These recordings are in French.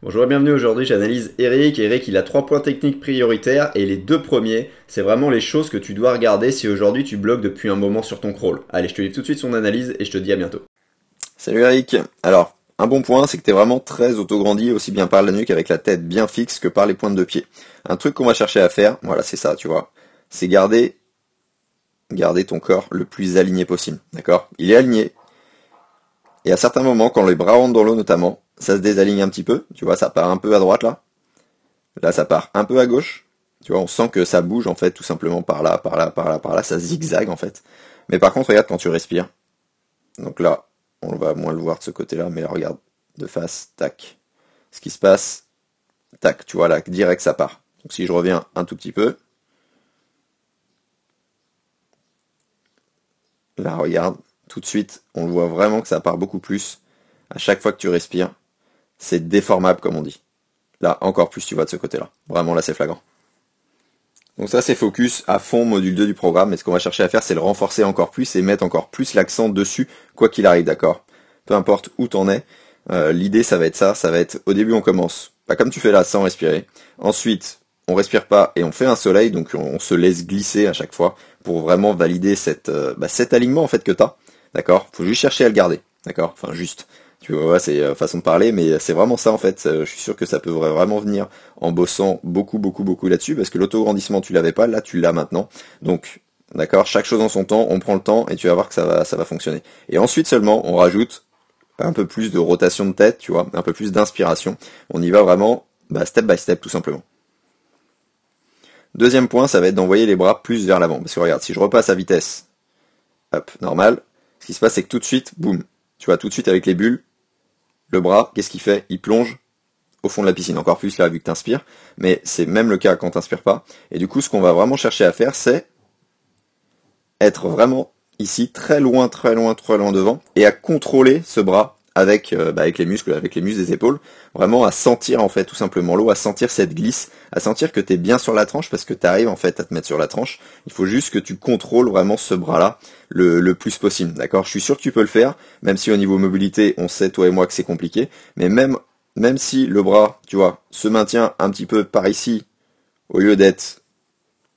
Bonjour et bienvenue, aujourd'hui j'analyse Eric. Eric il a trois points techniques prioritaires et les deux premiers, c'est vraiment les choses que tu dois regarder si aujourd'hui tu bloques depuis un moment sur ton crawl. Allez, je te dis tout de suite son analyse et je te dis à bientôt. Salut Eric, alors un bon point c'est que tu es vraiment très autograndi aussi bien par la nuque avec la tête bien fixe que par les pointes de pied. Un truc qu'on va chercher à faire, voilà c'est ça tu vois, c'est garder, garder ton corps le plus aligné possible, d'accord Il est aligné. Et à certains moments, quand les bras rentrent dans l'eau notamment, ça se désaligne un petit peu, tu vois, ça part un peu à droite là. Là, ça part un peu à gauche. Tu vois, on sent que ça bouge en fait, tout simplement par là, par là, par là, par là, ça zigzague en fait. Mais par contre, regarde quand tu respires. Donc là, on va moins le voir de ce côté-là, mais regarde de face, tac. Ce qui se passe, tac, tu vois là, direct ça part. Donc si je reviens un tout petit peu, là, regarde, tout de suite, on voit vraiment que ça part beaucoup plus à chaque fois que tu respires. C'est déformable, comme on dit. Là, encore plus, tu vois de ce côté-là. Vraiment, là, c'est flagrant. Donc ça, c'est focus à fond, module 2 du programme. et ce qu'on va chercher à faire, c'est le renforcer encore plus et mettre encore plus l'accent dessus, quoi qu'il arrive, d'accord Peu importe où t'en es, euh, l'idée, ça va être ça. Ça va être, au début, on commence, pas comme tu fais là, sans respirer. Ensuite, on respire pas et on fait un soleil, donc on, se laisse glisser à chaque fois pour vraiment valider cette, euh, bah, cet alignement, en fait, que t'as. D'accord Faut juste chercher à le garder. D'accord Enfin, juste. Tu vois, c'est euh, façon de parler, mais c'est vraiment ça en fait. Euh, je suis sûr que ça peut vraiment venir en bossant beaucoup, beaucoup, beaucoup là-dessus, parce que l'auto-grandissement, tu l'avais pas, là tu l'as maintenant. Donc, d'accord, chaque chose en son temps, on prend le temps et tu vas voir que ça va, ça va fonctionner. Et ensuite seulement, on rajoute un peu plus de rotation de tête, tu vois, un peu plus d'inspiration. On y va vraiment bah, step by step tout simplement. Deuxième point, ça va être d'envoyer les bras plus vers l'avant. Parce que regarde, si je repasse à vitesse, hop, normal, ce qui se passe c'est que tout de suite, boum, tu vois, tout de suite avec les bulles, le bras, qu'est-ce qu'il fait Il plonge au fond de la piscine, encore plus là vu que t'inspires, mais c'est même le cas quand t'inspires pas. Et du coup, ce qu'on va vraiment chercher à faire, c'est être vraiment ici, très loin, très loin, très loin devant, et à contrôler ce bras euh, bah, avec les muscles, avec les muscles des épaules, vraiment à sentir en fait tout simplement l'eau, à sentir cette glisse, à sentir que tu es bien sur la tranche parce que tu arrives en fait à te mettre sur la tranche. Il faut juste que tu contrôles vraiment ce bras-là le, le plus possible, d'accord Je suis sûr que tu peux le faire, même si au niveau mobilité, on sait toi et moi que c'est compliqué, mais même même si le bras, tu vois, se maintient un petit peu par ici au lieu d'être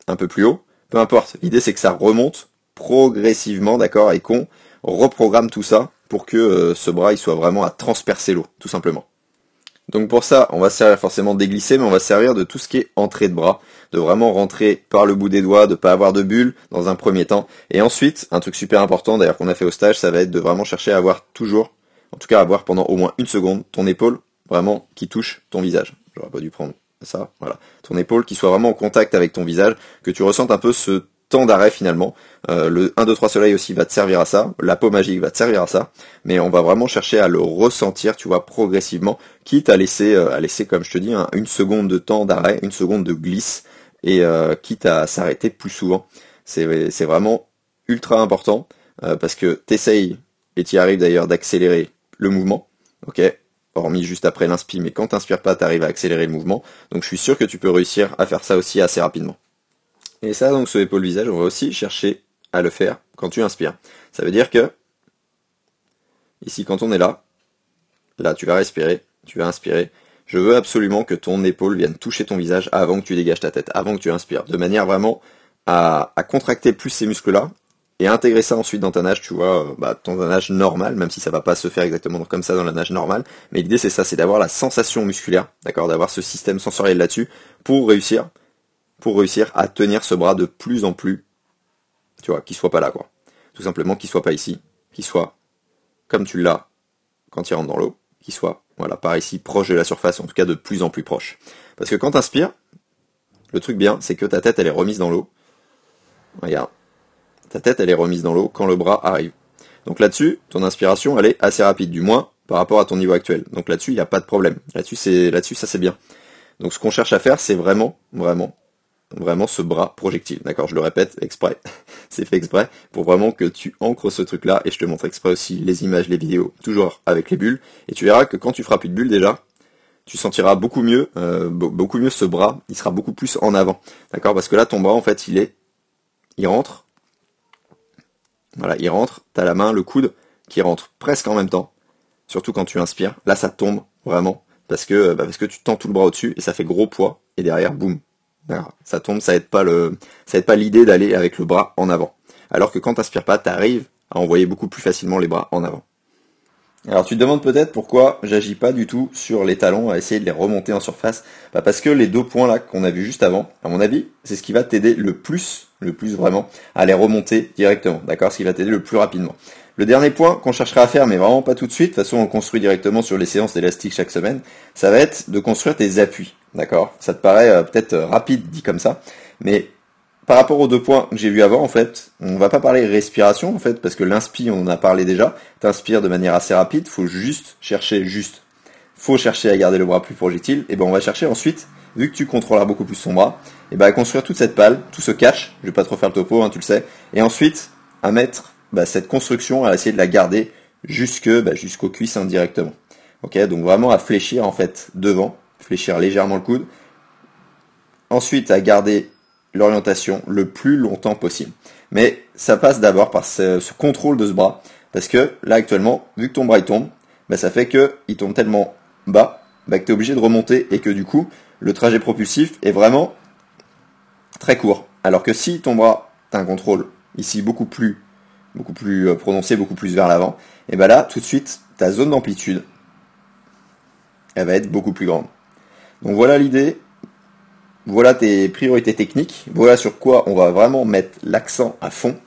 un peu plus haut, peu importe. L'idée c'est que ça remonte progressivement, d'accord, et qu'on reprogramme tout ça pour que euh, ce bras il soit vraiment à transpercer l'eau, tout simplement. Donc pour ça, on va servir forcément des mais on va servir de tout ce qui est entrée de bras, de vraiment rentrer par le bout des doigts, de pas avoir de bulles dans un premier temps. Et ensuite, un truc super important d'ailleurs qu'on a fait au stage, ça va être de vraiment chercher à avoir toujours, en tout cas à avoir pendant au moins une seconde, ton épaule vraiment qui touche ton visage. J'aurais pas dû prendre ça, voilà. Ton épaule qui soit vraiment en contact avec ton visage, que tu ressentes un peu ce temps d'arrêt finalement. Euh, le 1, 2, 3 soleil aussi va te servir à ça, la peau magique va te servir à ça, mais on va vraiment chercher à le ressentir, tu vois, progressivement, quitte à laisser, euh, à laisser comme je te dis, hein, une seconde de temps d'arrêt, une seconde de glisse, et euh, quitte à s'arrêter plus souvent. C'est vraiment ultra important, parce que t'essayes, et tu arrives d'ailleurs d'accélérer le mouvement, ok hormis juste après l'inspire, mais quand t'inspires pas, tu t'arrives à accélérer le mouvement, donc je suis sûr que tu peux réussir à faire ça aussi assez rapidement. Et ça, donc, ce épaule visage, on va aussi chercher à le faire quand tu inspires. Ça veut dire que, ici, quand on est là, là, tu vas respirer, tu vas inspirer. Je veux absolument que ton épaule vienne toucher ton visage avant que tu dégages ta tête, avant que tu inspires, de manière vraiment à, contracter plus ces muscles-là et intégrer ça ensuite dans ta nage, tu vois, dans euh, bah, ta nage normal, même si ça va pas se faire exactement comme ça dans la nage normale. Mais l'idée c'est ça, c'est d'avoir la sensation musculaire, d'accord, d'avoir ce système sensoriel là-dessus pour réussir pour réussir à tenir ce bras de plus en plus, tu vois, qu'il soit pas là, quoi. Tout simplement qu'il soit pas ici, qu'il soit comme tu l'as quand il rentre dans l'eau, qu'il soit, voilà, par ici, proche de la surface, en tout cas de plus en plus proche. Parce que quand inspires, le truc bien, c'est que ta tête, elle est remise dans l'eau. Regarde. Ta tête, elle est remise dans l'eau quand le bras arrive. Donc là-dessus, ton inspiration, elle est assez rapide, du moins par rapport à ton niveau actuel. Donc là-dessus, il n'y a pas de problème. Là-dessus, c'est, là-dessus, ça c'est bien. Donc ce qu'on cherche à faire, c'est vraiment, vraiment vraiment ce bras projectile. D'accord, je le répète exprès, c'est fait exprès, pour vraiment que tu ancres ce truc-là, et je te montre exprès aussi les images, les vidéos, toujours avec les bulles, et tu verras que quand tu feras plus de bulles déjà, tu sentiras beaucoup mieux, euh, beaucoup mieux ce bras, il sera beaucoup plus en avant. D'accord Parce que là, ton bras, en fait, il est. Il rentre. Voilà, il rentre, t'as la main, le coude qui rentre presque en même temps. Surtout quand tu inspires. Là, ça tombe, vraiment. Parce que, euh, bah, parce que tu tends tout le bras au-dessus et ça fait gros poids. Et derrière, boum, ça tombe, ça aide pas le, ça aide pas l'idée d'aller avec le bras en avant. Alors que quand t'aspires pas, t'arrives à envoyer beaucoup plus facilement les bras en avant. Alors tu te demandes peut-être pourquoi j'agis pas du tout sur les talons à essayer de les remonter en surface. Bah parce que les deux points là qu'on a vu juste avant, à mon avis, c'est ce qui va t'aider le plus, le plus vraiment, à les remonter directement, d'accord Ce qui va t'aider le plus rapidement. Le dernier point qu'on cherchera à faire, mais vraiment pas tout de suite, de toute façon on construit directement sur les séances d'élastique chaque semaine, ça va être de construire tes appuis. D'accord Ça te paraît euh, peut-être euh, rapide dit comme ça, mais par rapport aux deux points que j'ai vus avant, en fait, on va pas parler respiration, en fait, parce que l'inspire, on en a parlé déjà. T'inspires de manière assez rapide, faut juste chercher juste. Faut chercher à garder le bras plus projectile, et ben on va chercher ensuite, vu que tu contrôleras beaucoup plus ton bras, et ben à construire toute cette palle, tout ce cache. je vais pas trop faire le topo, hein, tu le sais, et ensuite à mettre bah, cette construction, à essayer de la garder jusque bah, jusqu'aux cuisses indirectement. Ok, donc vraiment à fléchir en fait devant fléchir légèrement le coude. Ensuite, à garder l'orientation le plus longtemps possible. Mais ça passe d'abord par ce, contrôle de ce bras. Parce que là actuellement, vu que ton bras il tombe, bah, ça fait que il tombe tellement bas bah, que tu es obligé de remonter et que du coup le trajet propulsif est vraiment très court. Alors que si ton bras, tu as un contrôle ici beaucoup plus, beaucoup plus euh, prononcé, beaucoup plus vers l'avant, et bien bah là tout de suite ta zone d'amplitude elle va être beaucoup plus grande. Donc voilà l'idée, voilà tes priorités techniques, voilà sur quoi on va vraiment mettre l'accent à fond.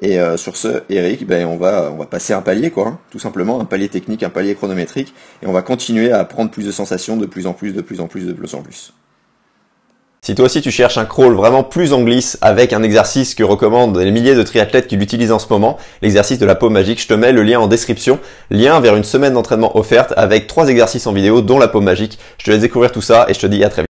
Et euh, sur ce, Eric, ben, on, va, on va passer un palier, quoi, hein. tout simplement, un palier technique, un palier chronométrique, et on va continuer à prendre plus de sensations de plus en plus, de plus en plus, de plus en plus. Si toi aussi tu cherches un crawl vraiment plus en glisse avec un exercice que recommandent les milliers de triathlètes qui l'utilisent en ce moment, l'exercice de la peau magique, je te mets le lien en description, lien vers une semaine d'entraînement offerte avec trois exercices en vidéo dont la peau magique. Je te laisse découvrir tout ça et je te dis à très vite.